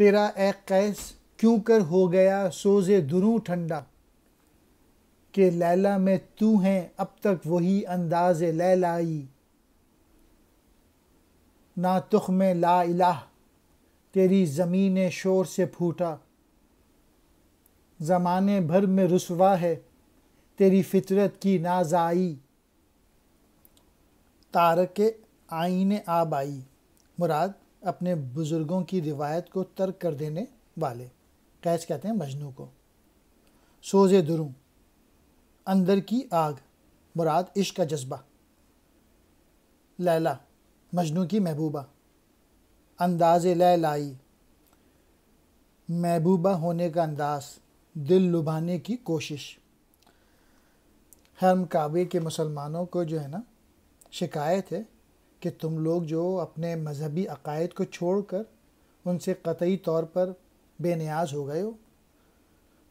तेरा ए कैस क्यों कर हो गया सोजे दुरू ठंडा के लैला में तू है अब तक वही अंदाज लैलाई ना तुख में ला इलाह तेरी ज़मीन शोर से फूटा ज़माने भर में रसवा है तेरी फितरत की नाजाई तारक आईने आबाई मुराद अपने बुज़ुर्गों की रिवायत को तर्क कर देने वाले कैस कहते हैं मजनू को सोजे दुरू अंदर की आग मुराद इश्क का जज्बा लैला मजनू की महबूबा अंदाज लैलाई महबूबा होने का अंदाज दिल लुभाने की कोशिश हरम काव्य के मुसलमानों को जो है ना शिकायत है कि तुम लोग जो अपने मजहबी अकायद को छोड़कर उनसे कतई तौर पर बेनियाज हो गए हो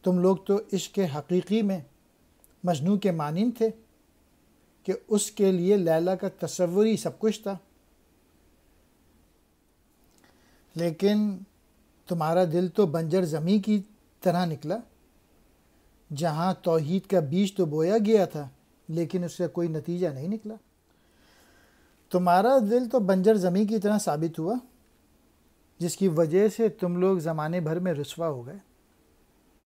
तुम लोग तो इश्क हकीकी में मजनू के मानिन थे कि उसके लिए लैला का तस्वुर ही सब कुछ था लेकिन तुम्हारा दिल तो बंजर ज़मी की तरह निकला जहाँ तोहद का बीज तो बोया गया था लेकिन उसका कोई नतीजा नहीं निकला तुम्हारा दिल तो बंजर ज़मी की तरह साबित हुआ जिसकी वजह से तुम लोग ज़माने भर में रसवा हो गए